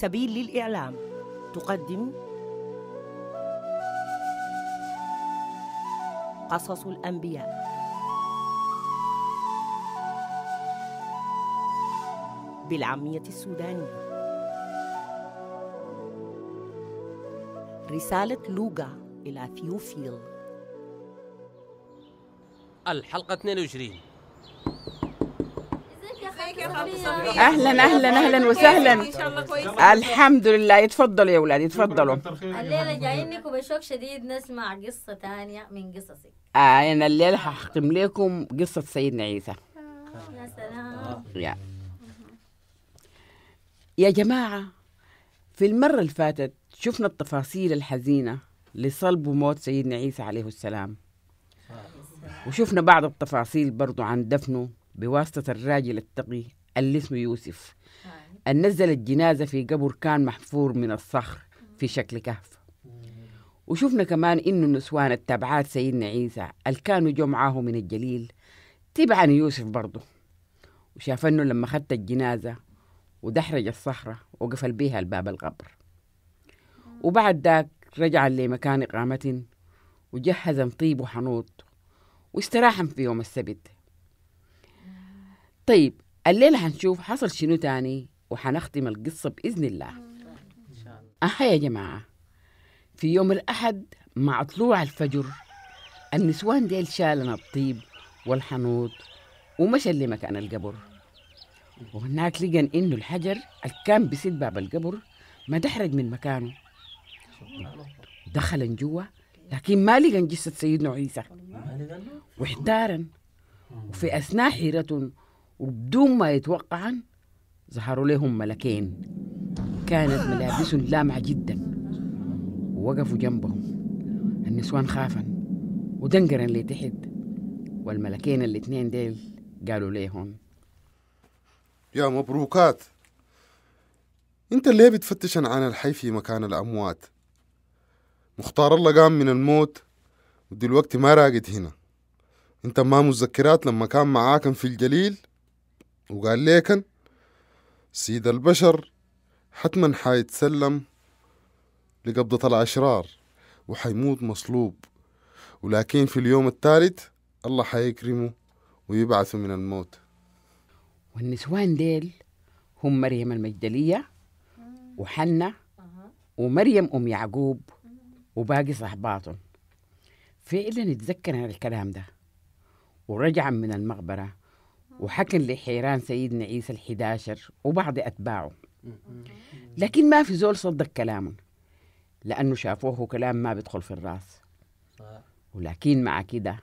سبيل للإعلام تقدم قصص الأنبياء بالعامية السودانية رسالة لوغا إلى ثيوفيل الحلقة 22 اهلا اهلا اهلا وسهلا الحمد لله اتفضلوا يا اولاد اتفضلوا الليله جايين لكم بشوق شديد نسمع قصه ثانيه من قصصك آه انا الليله هختم لكم قصه سيدنا عيسى يا سلام يا يا جماعه في المره اللي فاتت شفنا التفاصيل الحزينه لصلب وموت سيدنا عيسى عليه السلام وشفنا بعض التفاصيل برضو عن دفنه بواسطة الراجل التقي اللي اسمه يوسف أن نزل الجنازة في قبر كان محفور من الصخر في شكل كهف وشفنا كمان أن النسوان التابعات سيدنا عيسى اللي كانوا جو معاه من الجليل تبعا يوسف برضه وشاف إنه لما خدت الجنازة ودحرج الصخرة وقفل بيها الباب القبر وبعد ذاك رجع لمكان إقامة وجهز طيب وحنوط واستراحم في يوم السبت طيب الليلة هنشوف حصل شنو تاني وحنختم القصة بإذن الله أها يا جماعة في يوم الأحد مع طلوع الفجر النسوان ديل شالنا الطيب والحنوط ومشى لمكان القبر وهناك لقن إنه الحجر اللي بسد باب القبر ما تحرج من مكانه دخلن جوا لكن ما لقن جثة سيدنا عيسى واحتارن وفي أثناء حيرتهم وبدون ما يتوقعن ظهروا لهم ملكين كانت ملابسهم لامعة جدا ووقفوا جنبهم النسوان خافن ودنقرن لتحت والملكين الاثنين ديل قالوا ليهم يا مبروكات انت ليه بتفتش عن الحي في مكان الاموات مختار الله قام من الموت ودلوقتي ما راقد هنا انت ما مذكرات لما كان معاكم في الجليل وقال ليكن سيد البشر حتما حيتسلم لقبضة الأشرار وحيموت مصلوب ولكن في اليوم الثالث الله حيكرمه ويبعثه من الموت والنسوان ديل هم مريم المجدلية وحنة ومريم أم يعقوب وباقي صحباتهم فعلا اتذكر الكلام ده ورجعا من المقبره وحكم لحيران سيدنا عيسى الحداشر وبعض أتباعه لكن ما في زول صدق كلامه لأنه شافوه كلام ما بيدخل في الراس ولكن مع كده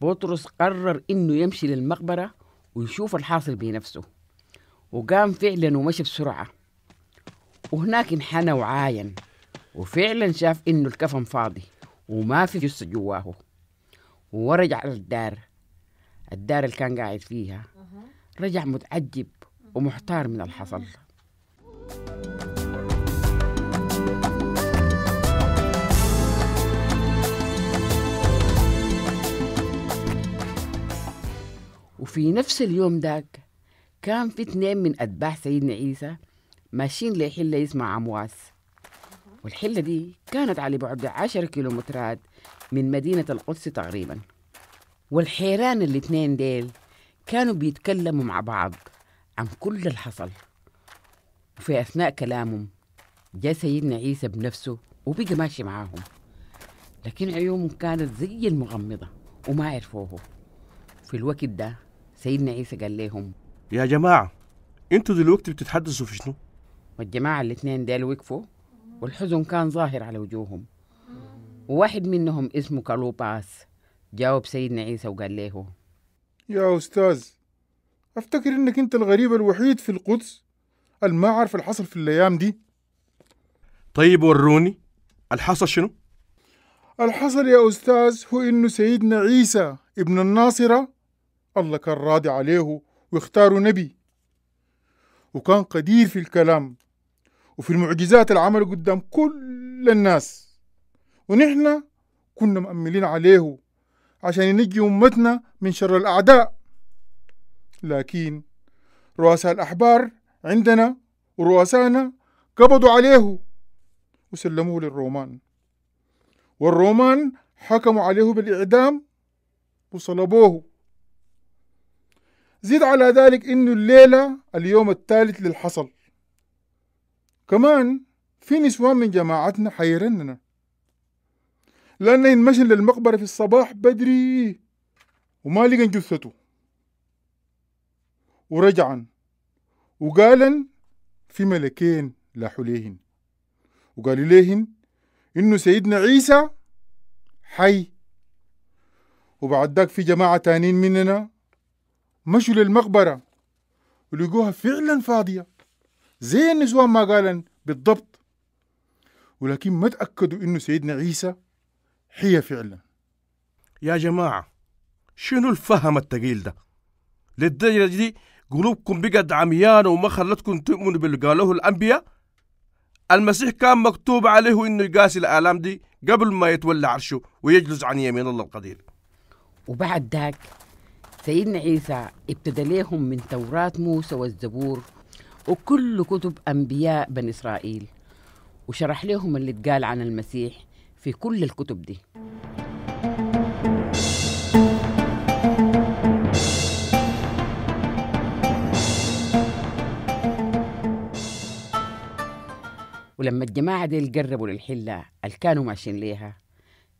بطرس قرر إنه يمشي للمقبرة ويشوف الحاصل بنفسه وقام فعلا ومشي بسرعة وهناك انحنى وعاين وفعلا شاف إنه الكفن فاضي وما في جثة جواه ورجع للدار الدار اللي كان قاعد فيها رجع متعجب ومحتار من الحصل وفي نفس اليوم داك كان في اثنين من أتباع سيدنا عيسى ماشيين لحلة يسمع عمواس والحلة دي كانت على بعد عشر كيلومترات من مدينة القدس تقريباً والحيران الاتنين ديل كانوا بيتكلموا مع بعض عن كل اللي حصل وفي أثناء كلامهم جاء سيدنا عيسى بنفسه وبقى ماشي معاهم لكن عيونهم كانت زي المغمضة وما عرفوه في الوقت ده سيدنا عيسى قال لهم يا جماعة انتوا دلوقتي بتتحدثوا في شنو؟ والجماعة الاتنين ديل وقفوا والحزن كان ظاهر على وجوههم وواحد منهم اسمه كالوباس جاوب سيدنا عيسى وقال له يا أستاذ أفتكر إنك أنت الغريب الوحيد في القدس اللي ما عارف الحصل في الأيام دي طيب وروني الحصل شنو؟ الحصل يا أستاذ هو إنه سيدنا عيسى ابن الناصرة الله كان راضي عليه واختاره نبي وكان قدير في الكلام وفي المعجزات اللي عمله قدام كل الناس ونحن كنا مأملين عليه عشان ينجي أمتنا من شر الأعداء لكن رؤساء الأحبار عندنا ورؤسائنا قبضوا عليه وسلموه للرومان والرومان حكموا عليه بالإعدام وصلبوه زيد على ذلك إنه الليلة اليوم الثالث للحصل كمان في نسوان من جماعتنا حيرننا لأنه انمشى للمقبرة في الصباح بدري وما لقى جثته ورجعا وقالا في ملكين لاحوا ليهن وقالوا ليهن إنه سيدنا عيسى حي وبعد ذاك في جماعة تانين مننا مشوا للمقبرة ولقوها فعلا فاضية زي النسوان ما قالن بالضبط ولكن ما تأكدوا إنه سيدنا عيسى هي فعلا يا جماعة شنو الفهم التقيل ده للدرجة دي قلوبكم بقت عميان وما خلتكم تؤمنوا باللي قالوه الأنبياء المسيح كان مكتوب عليه إنه يقاسي الآلام دي قبل ما يتولى عرشه ويجلس عن يمين الله القدير وبعد ذاك سيدنا عيسى ابتدى لهم من توراة موسى والزبور وكل كتب أنبياء بني إسرائيل وشرح لهم اللي اتقال عن المسيح في كل الكتب دي ولما الجماعة دي جربوا للحلة اللي كانوا ماشيين ليها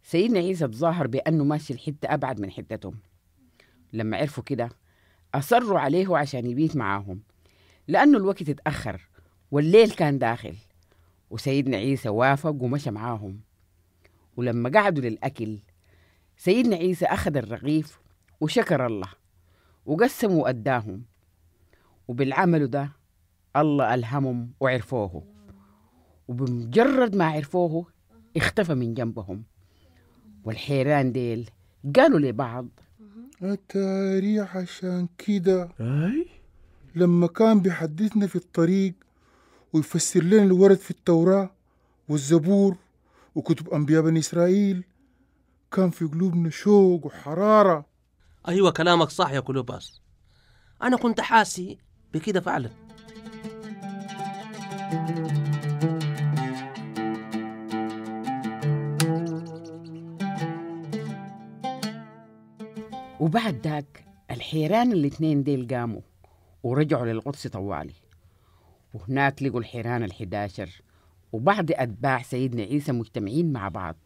سيدنا عيسى تظاهر بأنه ماشي الحتة أبعد من حتتهم لما عرفوا كده أصروا عليه عشان يبيت معاهم لأنه الوقت اتأخر والليل كان داخل وسيدنا عيسى وافق ومشى معاهم ولما قعدوا للأكل سيدنا عيسى أخذ الرغيف وشكر الله وقسموا أداهم وبالعمل ده الله ألهمهم وعرفوه وبمجرد ما عرفوه اختفى من جنبهم والحيران ديل قالوا لبعض أتاري عشان كده أي لما كان بيحدثنا في الطريق ويفسر لنا الورد في التوراة والزبور وكتب أنبياء بني إسرائيل كان في قلوبنا شوق وحرارة أيوة كلامك صح يا كلوباس أنا كنت حاسي بكده فعلا وبعد ذاك الحيران الاتنين ديل قاموا ورجعوا للقدس طوالي وهناك لقوا الحيران الحداشر وبعض أتباع سيدنا عيسى مجتمعين مع بعض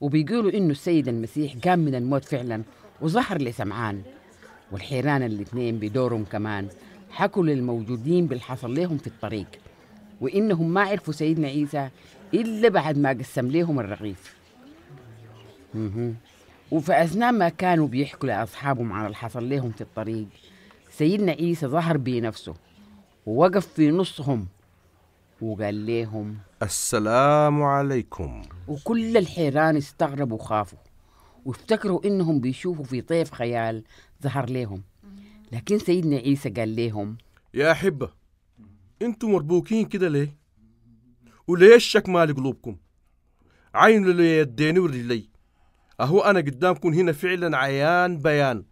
وبيقولوا إنه السيد المسيح قام من الموت فعلا وظهر لسمعان والحيران الاثنين بدورهم كمان حكوا للموجودين بالحصل لهم في الطريق وإنهم ما عرفوا سيدنا عيسى إلا بعد ما قسم لهم الرغيف وفي أثناء ما كانوا بيحكوا لأصحابهم عن اللي حصل لهم في الطريق سيدنا عيسى ظهر بنفسه ووقف في نصهم وقال لهم السلام عليكم وكل الحيران استغربوا وخافوا وافتكروا إنهم بيشوفوا في طيف خيال ظهر لهم لكن سيدنا عيسى قال لهم يا أحبة أنتم مربوكين كده ليه؟ وليه الشك مال قلوبكم؟ عين لي يديني ورجلي أهو أنا قدامكم هنا فعلا عيان بيان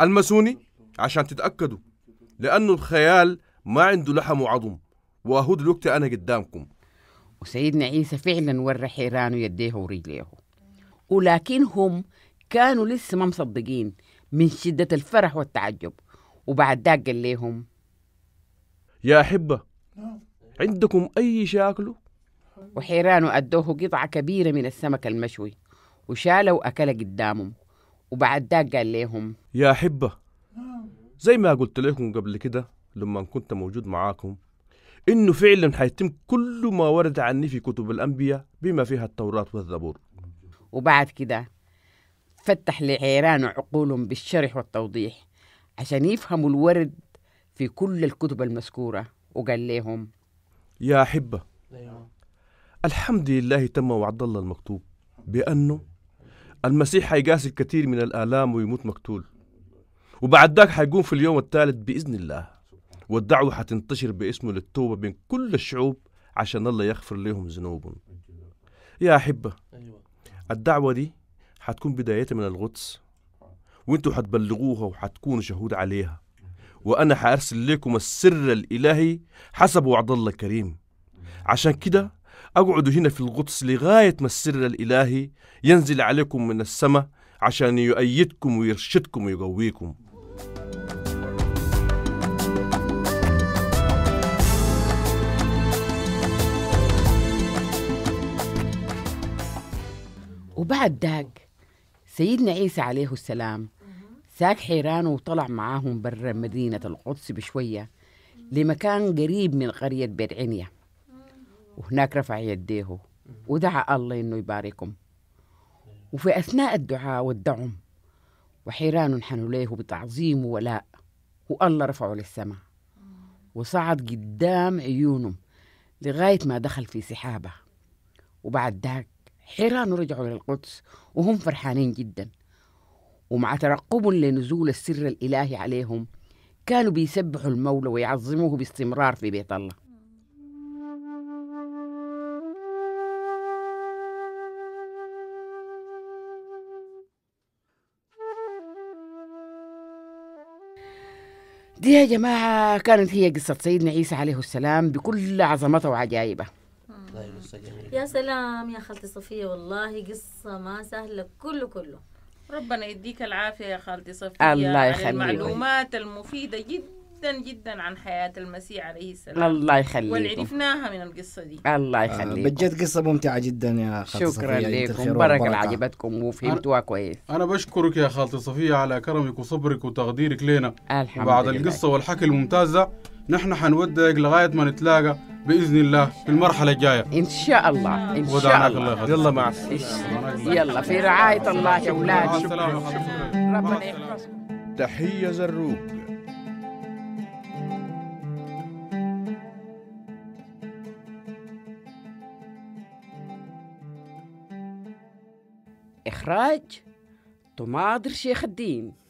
المسوني عشان تتأكدوا لأنه الخيال ما عنده لحم وعظم وأهو دلوقتي أنا قدامكم وسيدنا عيسى فعلا ورى حيرانه يديه ورجليه ولكن هم كانوا لسه ما مصدقين من شدة الفرح والتعجب وبعد ذاك قال لهم يا أحبة عندكم أي شاكله؟ وحيرانه أدوه قطعة كبيرة من السمك المشوي وشاله وأكله قدامهم وبعد ذاك قال لهم يا أحبة زي ما قلت لكم قبل كده لما كنت موجود معاكم انه فعلا حيتم كل ما ورد عني في كتب الانبياء بما فيها التوراه والزبور وبعد كده فتح لعيران عقولهم بالشرح والتوضيح عشان يفهموا الورد في كل الكتب المذكوره وقال لهم يا احبه الحمد لله تم وعد الله المكتوب بانه المسيح حيقاسي الكثير من الالام ويموت مقتول وبعد ذاك حيقوم في اليوم الثالث باذن الله والدعوة حتنتشر باسمه للتوبة بين كل الشعوب عشان الله يغفر لهم ذنوبهم يا أحبة أيوة. الدعوة دي حتكون بداية من القدس وانتوا حتبلغوها وحتكونوا شهود عليها وأنا حأرسل لكم السر الإلهي حسب وعد الله الكريم عشان كده أقعدوا هنا في القدس لغاية ما السر الإلهي ينزل عليكم من السماء عشان يؤيدكم ويرشدكم ويقويكم وبعد داق سيدنا عيسى عليه السلام ساك حيران وطلع معاهم برا مدينة القدس بشوية لمكان قريب من قرية بيت عنيا وهناك رفع يديه ودعا الله إنه يباركهم وفي أثناء الدعاء والدعم وحيران حنوا له بتعظيم وولاء والله رفعه للسماء وصعد قدام عيونهم لغاية ما دخل في سحابة وبعد ذاك حيران رجعوا للقدس وهم فرحانين جدا ومع ترقب لنزول السر الإلهي عليهم كانوا بيسبحوا المولى ويعظموه باستمرار في بيت الله دي يا جماعة كانت هي قصة سيدنا عيسى عليه السلام بكل عظمته وعجائبه قصة جميلة يا سلام يا خالتي صفية والله قصة ما سهلة كله كله ربنا يديك العافية يا خالتي صفية الله يخليك المعلومات المفيدة جدا جدا عن حياة المسيح عليه السلام الله يخليك واللي عرفناها من القصة دي الله يخليك آه بجد قصة ممتعة جدا يا خالتي شكرا لكم بركة عجبتكم وفهمتوها كويس أنا بشكرك يا خالتي صفية على كرمك وصبرك وتقديرك لنا الحمد وبعد القصة والحكي الممتازة نحن حنودك لغاية ما نتلاقى بإذن الله في المرحلة الجاية إن شاء الله إن شاء الله, الله يلا مع السلامة يلا في رعاية الله يا أولاد ربنا تحية زروق إخراج طماطر شيخ الدين